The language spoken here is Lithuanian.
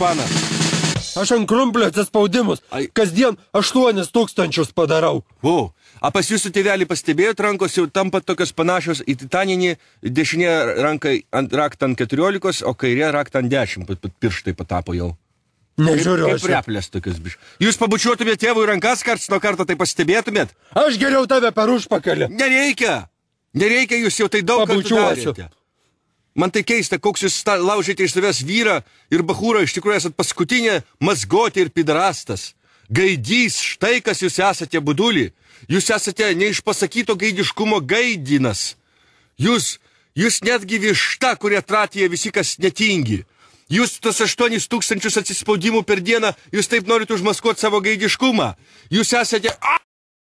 pana. Aš ant krumplio atsispaudimus. Ai. Kasdien 8 tūkstančius padarau. O, a pas jūsų tėvelį pastebėjot, rankos jau tampa tokios panašios į titaninį. Dešinė ranka ant raktą ant 14, o kairė raktą ant 10. Pirštai patapo jau. Nežiūriu. Kaip, kaip replės tokius biš. Jūs pabučiuotumėt tėvui rankas karts nuo karto, tai pastebėtumėt? Aš geriau tave per užpakalį. Nereikia. Nereikia, jūs jau tai daug pabučiuosiu. Kartų darėte. Man tai keista, koks jūs laužėte iš savęs vyrą ir bahūrą, iš tikrųjų esate paskutinė mazgotė ir pidarastas. Gaidys, štai kas jūs esate, budulį. Jūs esate neišpasakyto gaidiškumo gaidinas. Jūs, jūs netgi višta, kurie tratėja visi, kas netingi. Jūs tas 8 tūkstančius atsispaudimų per dieną, jūs taip norite užmaskuoti savo gaidiškumą. Jūs esate... A!